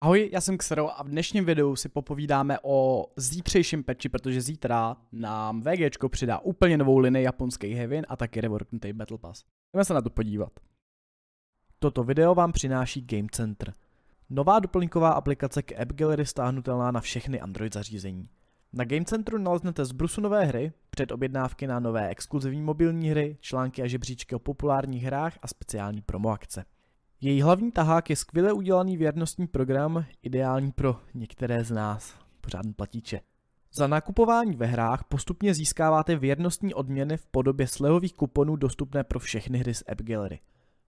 Ahoj, já jsem Xero a v dnešním videu si popovídáme o zítřejším peči, protože zítra nám VGčko přidá úplně novou linii japonských Heaven a taky reworknutý Battle Pass. Jdeme se na to podívat. Toto video vám přináší Game Center. Nová doplňková aplikace k App Gallery stáhnutelná na všechny Android zařízení. Na Game Centru naleznete zbrusu nové hry, předobjednávky na nové exkluzivní mobilní hry, články a žebříčky o populárních hrách a speciální promo akce. Její hlavní tahák je skvěle udělaný věrnostní program, ideální pro některé z nás, pořádný platíče. Za nakupování ve hrách postupně získáváte věrnostní odměny v podobě slevových kuponů dostupné pro všechny hry z App Gallery.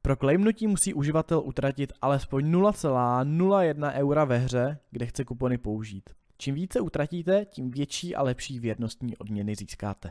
Pro klejmnutí musí uživatel utratit alespoň 0,01 eura ve hře, kde chce kupony použít. Čím více utratíte, tím větší a lepší věrnostní odměny získáte.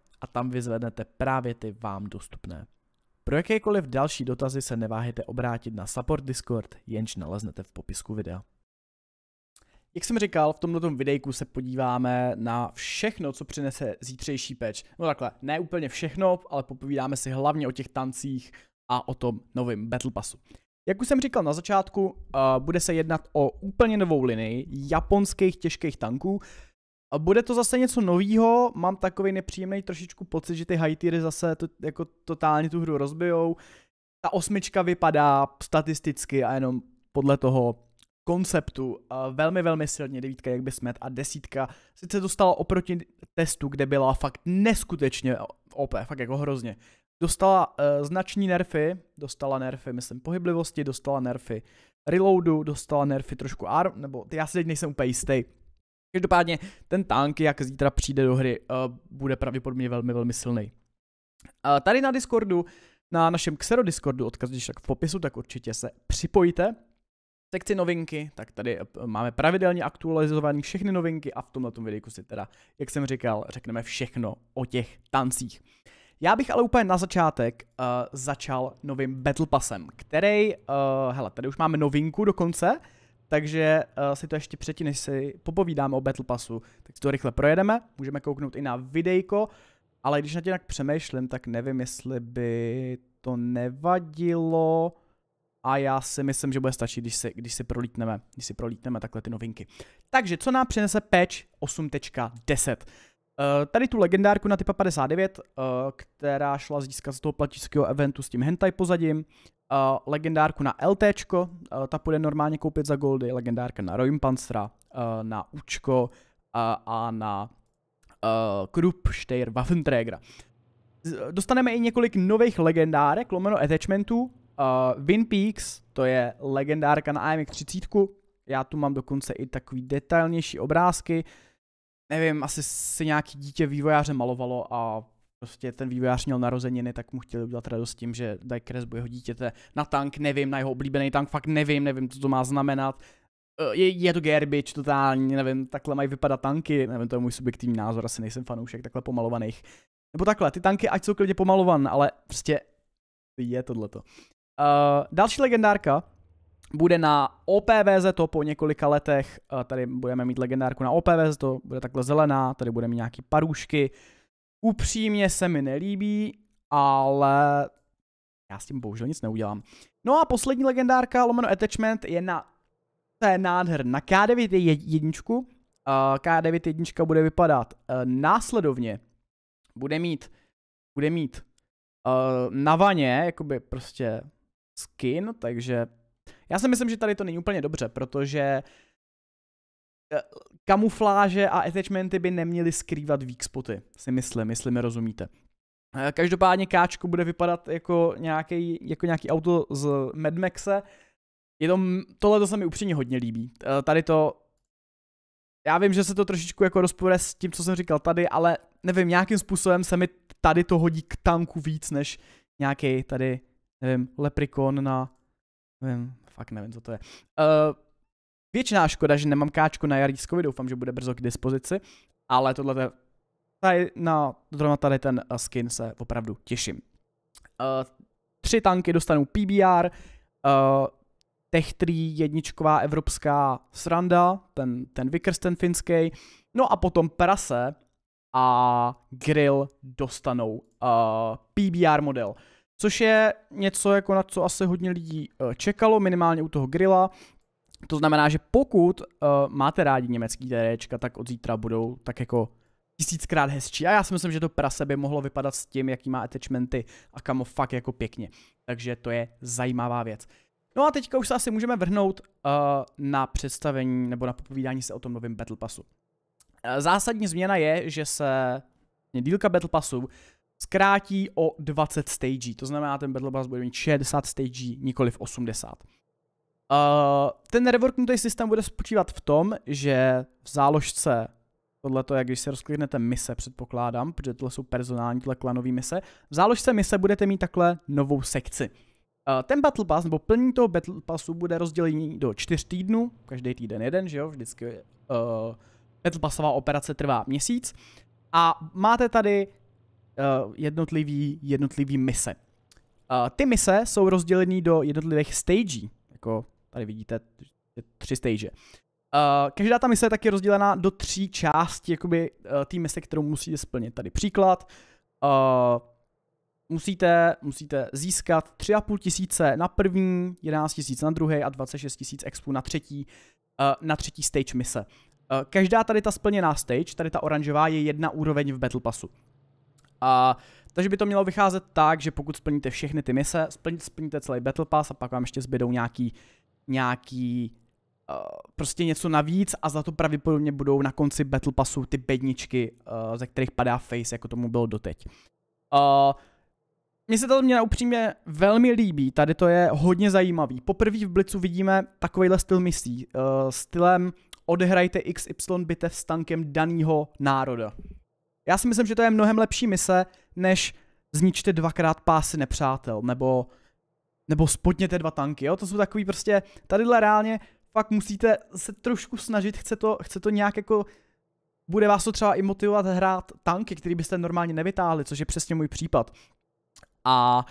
a tam vyzvednete právě ty vám dostupné. Pro jakékoliv další dotazy se neváhejte obrátit na support Discord, jenž naleznete v popisku videa. Jak jsem říkal, v tomto videjku se podíváme na všechno, co přinese zítřejší peč. No takhle, ne úplně všechno, ale popovídáme si hlavně o těch tancích a o tom novém Battle Passu. Jak už jsem říkal na začátku, uh, bude se jednat o úplně novou linii japonských těžkých tanků, a bude to zase něco novýho, mám takový nepříjemný trošičku pocit, že ty high zase to, jako totálně tu hru rozbijou. Ta osmička vypadá statisticky a jenom podle toho konceptu velmi, velmi silně devítka, jak by smet a desítka sice dostala oproti testu, kde byla fakt neskutečně OP, fakt jako hrozně. Dostala uh, znační nerfy, dostala nerfy, myslím, pohyblivosti, dostala nerfy reloadu, dostala nerfy trošku arm, nebo já si teď nejsem úplně jistý, Každopádně ten tank, jak zítra přijde do hry, uh, bude pravděpodobně velmi, velmi silný. Uh, eh, tady na Discordu, na našem Xero Discordu, odkaz když tak v popisu, tak určitě se připojte. sekci novinky, tak tady eh, máme pravidelně aktualizované všechny novinky a v tomhle videu si teda, jak jsem říkal, řekneme všechno o těch tancích. Já bych ale úplně na začátek uh, začal novým Battle Passem, který, uh, hele, tady už máme novinku dokonce, takže uh, si to ještě předtím, než si popovídáme o Battle Passu, tak to rychle projedeme, můžeme kouknout i na videjko, ale když na tě tak přemýšlím, tak nevím, jestli by to nevadilo a já si myslím, že bude stačit, když si, když si prolítneme, když si prolítneme takhle ty novinky. Takže co nám přinese patch 8.10? Eh, tady tu legendárku na typa 59, eh, která šla získat z toho platického eventu s tím hentai pozadím, eh, legendárku na LTčko, ta půjde normálně koupit za goldy, legendárka na panstra, na Učko a na Steyr Waffenträger. Dostaneme i několik nových legendárek, lomeno attachmentů. Win Peaks, to je legendárka na AMX 30, já tu mám dokonce i takový detailnější obrázky, nevím, asi se nějaký dítě vývojáře malovalo a prostě ten vývojář měl narozeniny, tak mu chtěli udělat radost tím, že dají kresbu jeho dítěte na tank, nevím, na jeho oblíbený tank, fakt nevím, nevím, co to má znamenat. Eh, je, je to garbage totální, nevím, takhle mají vypadat tanky, nevím, to je můj subjektivní názor, asi nejsem fanoušek takhle pomalovaných. Nebo takhle, ty tanky, ať jsou klidně pomalované, ale prostě je tohleto. Uh, další legendárka, bude na OPVZ to po několika letech, tady budeme mít legendárku na OPVZ, to bude takhle zelená, tady budeme mít nějaký parůšky. Upřímně se mi nelíbí, ale já s tím bohužel nic neudělám. No a poslední legendárka, lomeno attachment, je na té nádher na K9 jedničku. K9 jednička bude vypadat e, následovně. Bude mít, bude mít e, na vaně, jakoby prostě skin, takže já si myslím, že tady to není úplně dobře, protože eh, kamufláže a attachmenty by neměly skrývat weak spoty, si myslím, jestli mi rozumíte. Eh, každopádně káčko bude vypadat jako nějaký, jako nějaký auto z Mad Maxe. Je to, tohle to se mi upřímně hodně líbí. Eh, tady to, já vím, že se to trošičku jako rozpůjde s tím, co jsem říkal tady, ale nevím, nějakým způsobem se mi tady to hodí k tanku víc, než nějaký tady, nevím, leprikon na Nevím, fakt nevím, co to je. Uh, většiná škoda, že nemám káčku na Jarískovi, doufám, že bude brzo k dispozici, ale tohle je, tady, na, no, zrovna tady ten eh, skin se opravdu těším. Uh, tři tanky dostanou PBR, uh, Tech 3 jedničková evropská sranda, ten, ten Vickers, ten finský, no a potom prase a grill dostanou uh, PBR model což je něco, jako na co asi hodně lidí eh, čekalo, minimálně u toho grilla. To znamená, že pokud uh, máte rádi německý TDčka, tak od zítra budou tak jako tisíckrát hezčí. A já si myslím, že to prase by mohlo vypadat s tím, jaký má attachmenty a kamo fakt jako pěkně. Takže to je zajímavá věc. No a teďka už se asi můžeme vrhnout uh, na představení nebo na popovídání se o tom novém Battle Passu. Uh, zásadní změna je, že se dílka Battle Passu zkrátí o 20 stagí. To znamená, ten Battle Pass bude mít 60 stagí, v 80. Uh, ten reworknutý systém bude spočívat v tom, že v záložce tohle to, jak když se rozkliknete mise, předpokládám, protože tohle jsou personální, tohle klanové mise, v záložce mise budete mít takhle novou sekci. Uh, ten Battle Pass, nebo plní toho Battle Passu bude rozdělený do čtyř týdnů, každý týden jeden, že jo, vždycky uh, Battle Passová operace trvá měsíc. A máte tady uh, jednotlivý, jednotlivý mise. Uh, ty mise jsou rozděleny do jednotlivých stage. jako tady vidíte tři stage. Uh, každá ta mise je taky rozdělená do tří částí, jakoby uh, eh, té mise, kterou musíte splnit. Tady příklad, uh, musíte, musíte získat 3,5 tisíce na první, 11 tisíc na druhý a 26 tisíc expů na třetí, uh, na třetí stage mise. Uh, každá tady ta splněná stage, tady ta oranžová, je jedna úroveň v Battle Passu. A takže by to mělo vycházet tak, že pokud splníte všechny ty mise, splníte celý Battle Pass a pak vám ještě zbydou nějaký, nějaký uh, prostě něco navíc a za to pravděpodobně budou na konci Battle Passu ty bedničky, uh, ze kterých padá face, jako tomu bylo doteď. Uh, mně se to mě upřímně velmi líbí, tady to je hodně zajímavý. Poprvé v Blitzu vidíme takovýhle styl misí, uh, stylem odehrajte XY bitev s tankem daného národa. Já si myslím, že to je mnohem lepší mise, než zničte dvakrát pásy nepřátel, nebo, nebo spodněte dva tanky, jo? To jsou takový prostě, tadyhle reálně fakt musíte se trošku snažit, chce to, chce to nějak jako bude vás to třeba i motivovat hrát tanky, který byste normálně nevytáhli, což je přesně můj případ. A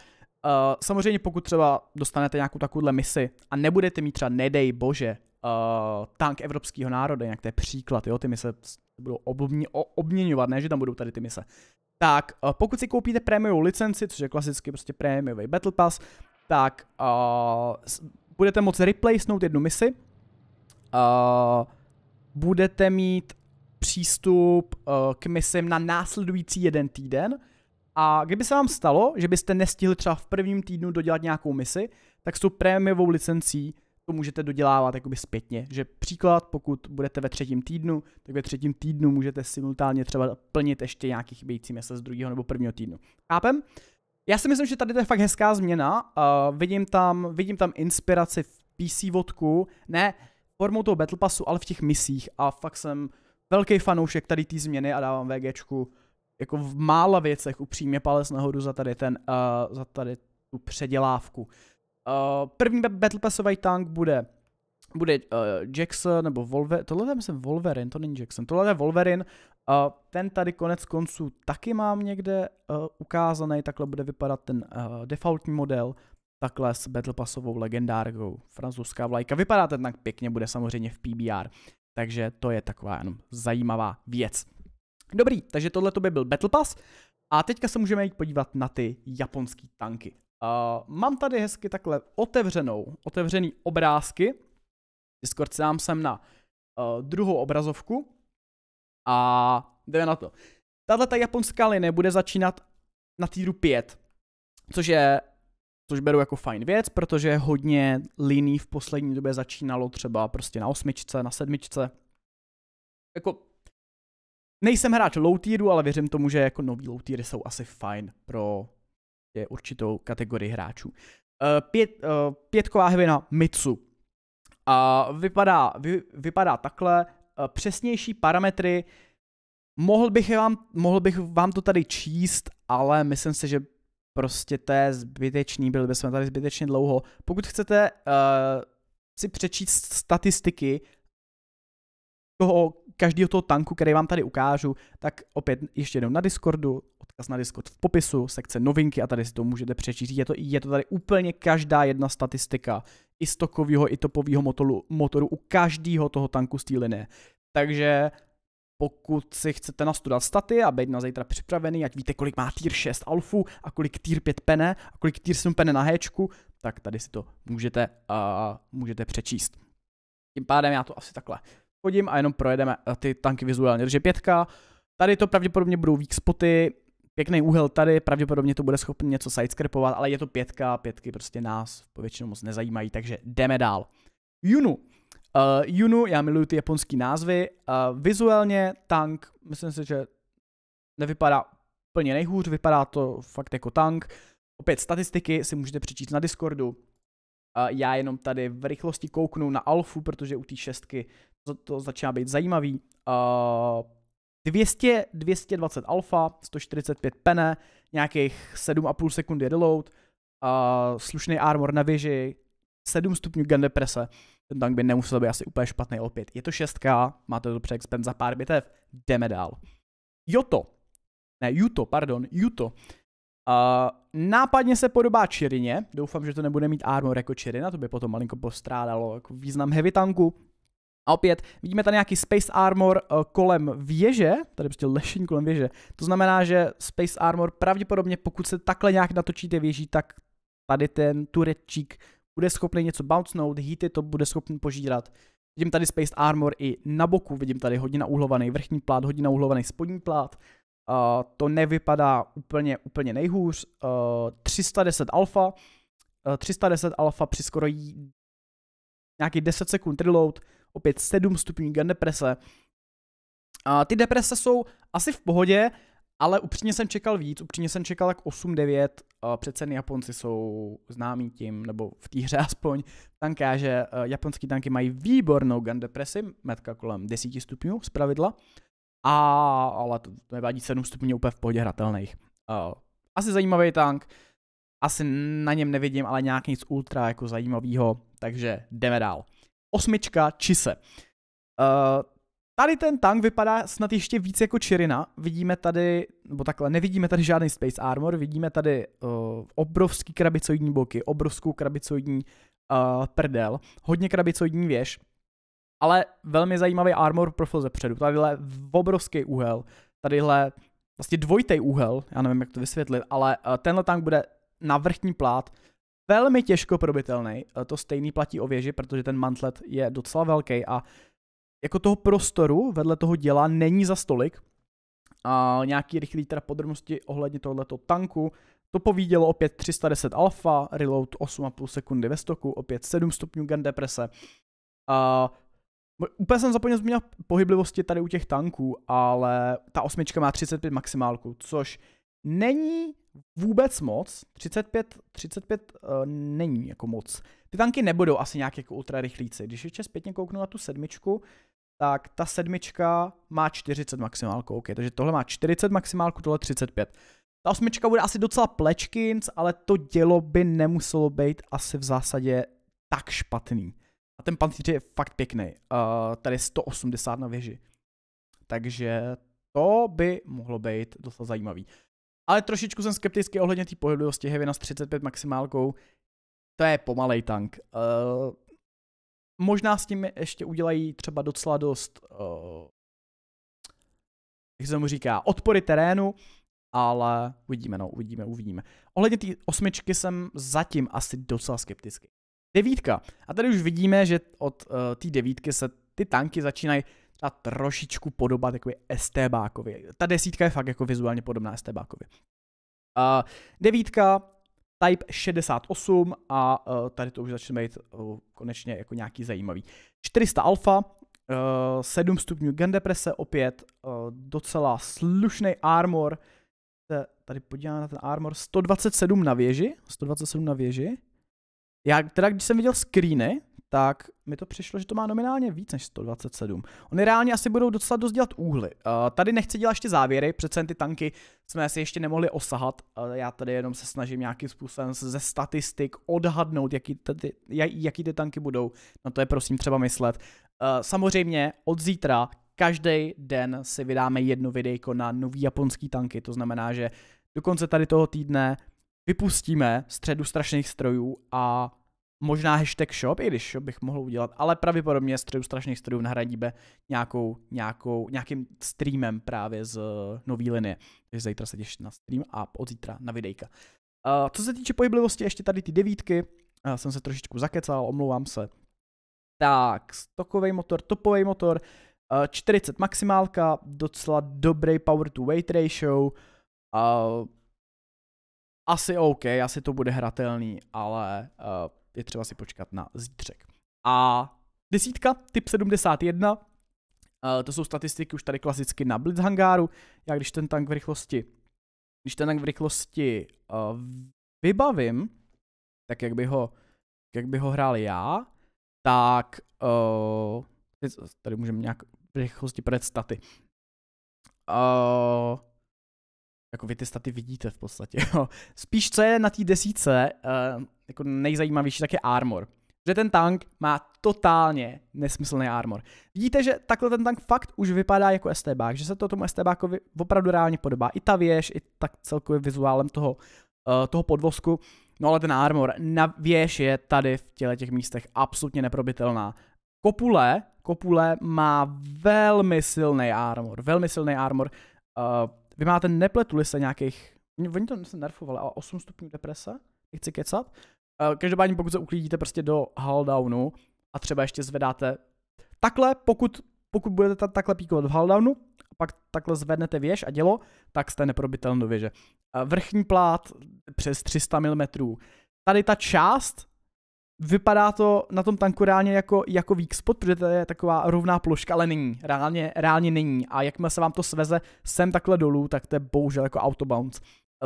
uh, samozřejmě pokud třeba dostanete nějakou takovouhle misi a nebudete mít třeba, nedej bože, uh, tank evropského národa, jak to je příklad, jo, ty mise budou obmě, obměňovat, ne, že tam budou tady ty mise. Tak uh, pokud si koupíte prémiovou licenci, což je klasicky prostě prémiový Battle Pass, tak uh, budete moct replacenout jednu misi, uh, budete mít přístup uh, k misím na následující jeden týden, a kdyby se vám stalo, že byste nestihli třeba v prvním týdnu dodělat nějakou misi, tak s tou prémiovou licencí to můžete dodělávat jakoby zpětně. Že příklad, pokud budete ve třetím týdnu, tak ve třetím týdnu můžete simultánně třeba plnit ještě nějaký chybějící měsíc z druhého nebo prvního týdnu. Chápem? Já si myslím, že tady to je fakt hezká změna. Uh, vidím, tam, vidím tam inspiraci v PC vodku, ne formou toho Battle Passu, ale v těch misích a fakt jsem velký fanoušek tady té změny a dávám VGčku jako v mála věcech upřímně palec nahoru za tady ten, uh, za tady tu předělávku. Uh, první Battle Passový tank bude bude uh, Jackson nebo Wolverine, tohle myslím Wolverine, to není Jackson, tohle je Wolverine, uh, ten tady konec konců taky mám někde uh, ukázaný, takhle bude vypadat ten uh, defaultní model, takhle s Battle Passovou legendárkou, francouzská vlajka, vypadá ten tak pěkně, bude samozřejmě v PBR, takže to je taková jenom zajímavá věc. Dobrý, takže tohle to by byl Battle Pass a teďka se můžeme jít podívat na ty japonský tanky. Uh, mám tady hezky takhle otevřenou, otevřený obrázky. Discord se nám sem na uh, druhou obrazovku a jdeme na to. Tahle ta japonská linie bude začínat na týru 5, což je což beru jako fajn věc, protože hodně liní v poslední době začínalo třeba prostě na osmičce, na sedmičce. Jako nejsem hráč low tieru, ale věřím tomu, že jako nový low jsou asi fajn pro je určitou kategorii hráčů. Eh, pět, eh, pětková hvina Mitsu. A vypadá, vy, vypadá takhle, eh, přesnější parametry, mohl bych, vám, mohl bych vám to tady číst, ale myslím si, že prostě to je zbytečný, byli bychom tady zbytečně dlouho. Pokud chcete uh, si přečíst statistiky toho, každého toho tanku, který vám tady ukážu, tak opět ještě jednou na Discordu, odkaz na Discord v popisu, sekce novinky a tady si to můžete přečíst. Je to, je to tady úplně každá jedna statistika i stokového, i topového motoru, motoru u každého toho tanku z té linie. Takže pokud si chcete nastudovat staty a být na zítra připravený, ať víte, kolik má tier 6 alfu a kolik tier 5 pene a kolik tier 7 pene na héčku, tak tady si to můžete, uh, můžete přečíst. Tím pádem já to asi takhle hodím a jenom projedeme eh, ty tanky vizuálně. Takže pětka, tady to pravděpodobně budou weak spoty, Pěkný úhel tady, pravděpodobně to bude schopný něco sidescrapovat, ale je to pětka, pětky prostě nás většinou moc nezajímají, takže jdeme dál. Junu. Uh, Junu, já miluju ty japonský názvy. Uh, vizuálně tank, myslím si, že nevypadá úplně nejhůř, vypadá to fakt jako tank. Opět statistiky si můžete přečíst na Discordu. Uh, já jenom tady v rychlosti kouknu na alfu, protože u té šestky to, to začíná být zajímavý. Uh, 200, 220 alfa, 145 pene, nějakých 7,5 sekundy reload, uh, slušný armor na věži, 7 stupňů gun deprese. Ten tank by nemusel být asi úplně špatný opět. Je to šestka, máte to dobře expen za pár bitev, jdeme dál. Joto, ne, Juto, pardon, Juto. Uh, nápadně se podobá Čirině, doufám, že to nebude mít armor jako Čirina, to by potom malinko postrádalo jako význam heavy tanku. A opět vidíme tady nějaký Space Armor eh, kolem věže, tady prostě lešení kolem věže. To znamená, že Space Armor pravděpodobně, pokud se takhle nějak natočíte věží, tak tady ten turečík bude schopný něco bouncenout, hity to bude schopný požírat. Vidím tady Space Armor i na boku, vidím tady hodně nauhlovaný vrchní plát, hodně nauhlovaný spodní plát. Uh, to nevypadá úplně, úplně nejhůř. Uh, eh, 310 alfa, uh, 310 alfa při skoro jí... nějaký 10 sekund reload, opět 7 stupňů gen deprese. A ty deprese jsou asi v pohodě, ale upřímně jsem čekal víc, upřímně jsem čekal tak 8-9, přece Japonci jsou známí tím, nebo v té hře aspoň, tanká, že e, japonský tanky mají výbornou gun depresi, metka kolem 10 stupňů z pravidla, a, ale to nevadí 7 stupňů úplně v pohodě hratelných. E, asi zajímavý tank, asi na něm nevidím, ale nějak nic ultra jako zajímavého, takže jdeme dál osmička Čise. Uh, tady ten tank vypadá snad ještě víc jako Čirina. Vidíme tady, nebo takhle, nevidíme tady žádný Space Armor, vidíme tady uh, obrovský krabicoidní boky, obrovskou krabicoidní uh, prdel, hodně krabicoidní věž, ale velmi zajímavý armor profil ze předu. Tadyhle obrovský úhel, tadyhle vlastně dvojitý úhel, já nevím, jak to vysvětlit, ale uh, tenhle tank bude na vrchní plát velmi těžko probitelný. Eh, to stejný platí o věži, protože ten mantlet je docela velký a jako toho prostoru vedle toho děla není za stolik. A nějaký rychlý teda podrobnosti ohledně tohoto tanku. To povídělo opět 310 alfa, reload 8,5 sekundy ve stoku, opět 7 stupňů gun deprese. A Úplně jsem zapomněl zmínit pohyblivosti tady u těch tanků, ale ta osmička má 35 maximálku, což není vůbec moc. 35, 35 uh, není jako moc. Ty tanky nebudou asi nějak jako ultra rychlíci. Když ještě zpětně kouknu na tu sedmičku, tak ta sedmička má 40 maximálku, OK, takže tohle má 40 maximálku, tohle 35. Ta osmička bude asi docela plečkins, ale to dělo by nemuselo být asi v zásadě tak špatný. A ten pancíř je fakt pěkný. Uh, tady je 180 na věži. Takže to by mohlo být docela zajímavý ale trošičku jsem skeptický ohledně té pohyblivosti heavy na 35 maximálkou. To je pomalej tank. Uh, možná s tím ještě udělají třeba docela dost, uh, jak se mu říká, odpory terénu, ale uvidíme, no, uvidíme, uvidíme. Ohledně té osmičky jsem zatím asi docela skeptický. Devítka. A tady už vidíme, že od uh, té devítky se ty tanky začínají a trošičku podoba takový Estebákovi. Ta desítka je fakt jako vizuálně podobná Estebákovi. A devítka, Type 68 a uh, tady to už začne být uh, konečně jako nějaký zajímavý. 400 alfa, uh, e, 7 stupňů gendeprese, opět uh, docela slušný armor. Se tady podívám na ten armor, 127 na věži, 127 na věži. Já teda, když jsem viděl screeny, tak mi to přišlo, že to má nominálně víc než 127. Oni reálně asi budou docela dost dělat úhly. Uh, tady nechci dělat ještě závěry, přece ty tanky jsme si ještě nemohli osahat. Uh, já tady jenom se snažím nějakým způsobem ze statistik odhadnout, jaký, tady, jaký ty tanky budou. Na to je prosím třeba myslet. Uh, samozřejmě od zítra každý den si vydáme jedno videjko na nový japonský tanky, to znamená, že do konce tady toho týdne vypustíme středu strašných strojů a možná hashtag shop, i když shop bych mohl udělat, ale pravděpodobně středu strašných středů nahradíme nějakou, nějakou, nějakým streamem právě z eh, nový linie. Takže zítra se těšte na stream a od zítra na videjka. Uh, co se týče pohyblivosti, ještě tady ty devítky, uh, jsem se trošičku zakecal, omlouvám se. Tak, stokový motor, topový motor, uh, 40 maximálka, docela dobrý power to weight ratio, uh, asi OK, asi to bude hratelný, ale uh, je třeba si počkat na zítřek. A desítka, typ 71, eh, to jsou statistiky už tady klasicky na Blitz hangáru. Já když ten tank v rychlosti, když ten tank v rychlosti eh, vybavím, tak jak by ho, jak by ho hrál já, tak eh, tady můžeme nějak v rychlosti projet staty. jako vy ty staty vidíte v podstatě. Spíš co je na té desíce, jako nejzajímavější, tak je armor. Že ten tank má totálně nesmyslný armor. Vidíte, že takhle ten tank fakt už vypadá jako STB, že se to tomu STBákovi opravdu reálně podobá. I ta věž, i tak celkově vizuálem toho, uh, toho podvozku. No ale ten armor na věž je tady v těle těch místech absolutně neprobitelná. Kopule, kopule má velmi silný armor, velmi silný armor. Uh, vy máte nepletuli se nějakých, oni to se nerfovali, ale 8 stupňů deprese, nechci kecat. Eh, každopádně pokud se uklidíte prostě do hull a třeba ještě zvedáte takhle, pokud, pokud budete takhle píkovat v hull a pak takhle zvednete věž a dělo, tak jste neprobitelný do věže. Eh, vrchní plát přes 300 mm. Tady ta část vypadá to na tom tanku reálně jako, jako weak spot, protože to je taková rovná ploška, ale není, reálně, reálně není. A jakmile se vám to sveze sem takhle dolů, tak to je bohužel jako autobounce.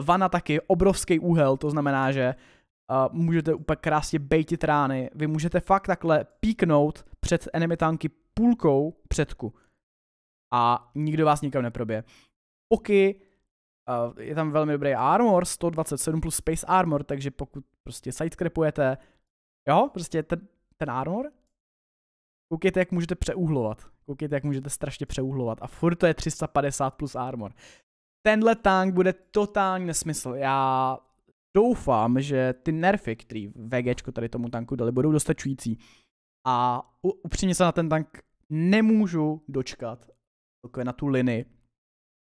Vana taky, obrovský úhel, to znamená, že Uh, můžete úplně krásně bejtit rány. Vy můžete fakt takhle píknout před enemy tanky půlkou předku. A nikdo vás nikam neprobije. Poky, uh, eh, je tam velmi dobrý armor, 127 plus space armor, takže pokud prostě sidecrapujete, jo, prostě ten, ten armor, koukejte, jak můžete přeúhlovat. Koukejte, jak můžete strašně přeúhlovat. A furt to je 350 plus armor. Tenhle tank bude totální nesmysl. Já doufám, že ty nerfy, které VG tady tomu tanku dali, budou dostačující. A upřímně se na ten tank nemůžu dočkat, jako na tu linii.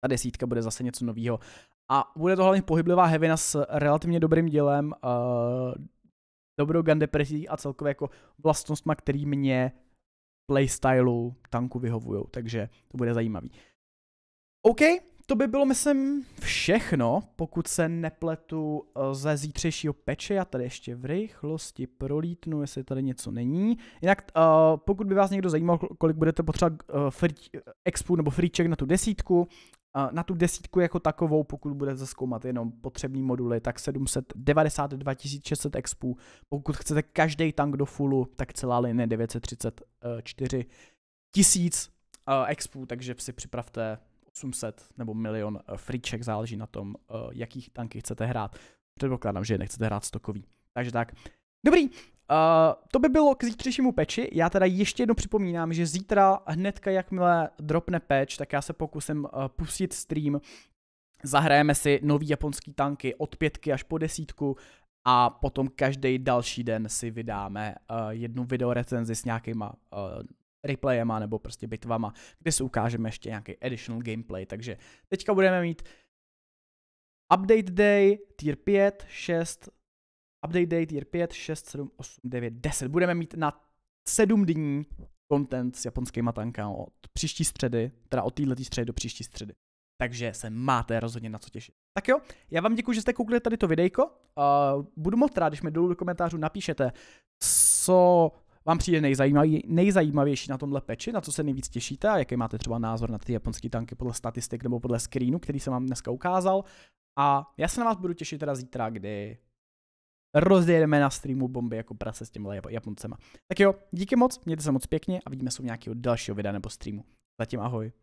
Ta desítka bude zase něco nového. A bude to hlavně pohyblivá hevina s relativně dobrým dělem, uh, dobrou gun depresí a celkově jako vlastnostma, který mě playstylu tanku vyhovují, takže to bude zajímavý. OK, to by bylo, myslím, všechno, pokud se nepletu eh, ze zítřejšího peče. Já tady ještě v rychlosti prolítnu, jestli tady něco není. Jinak, uh, pokud by vás někdo zajímal, kolik budete potřebovat uh, expu nebo freecheck na tu desítku, uh, na tu desítku jako takovou, pokud budete zkoumat jenom potřební moduly, tak 792 600 expů. Pokud chcete každý tank do fullu, tak celá linie 934 tisíc expů, takže si připravte 800 nebo milion eh, friček, záleží na tom, eh, jakých tanky chcete hrát. Předpokládám, že je nechcete hrát stokový. Takže tak. Dobrý, Uh, to by bylo k zítřejšímu peči. Já teda ještě jednou připomínám, že zítra hnedka jakmile dropne peč, tak já se pokusím uh, pustit stream. Zahrajeme si nový japonský tanky od pětky až po desítku a potom každý další den si vydáme uh, jednu video recenzi s nějakýma uh, replayema nebo prostě bitvama, kde si ukážeme ještě nějaký additional gameplay. Takže teďka budeme mít update day, tier 5, 6, update day, tier 5, 6, 7, 8, 9, 10. Budeme mít na 7 dní content s japonskýma tanka od příští středy, teda od této středy do příští středy. Takže se máte rozhodně na co těšit. Tak jo, já vám děkuji, že jste koukli tady to videjko. Uh, budu moc rád, když mi dolů do komentářů napíšete, co vám přijde nejzajímavější, nejzajímavější na tomhle peči, na co se nejvíc těšíte a jaký máte třeba názor na ty japonské tanky podle statistik nebo podle screenu, který jsem vám dneska ukázal. A já se na vás budu těšit teda zítra, kdy rozjedeme na streamu bomby jako prase s těmhle Japoncema. Tak jo, díky moc, mějte se moc pěkně a vidíme se u nějakého dalšího videa nebo streamu. Zatím ahoj.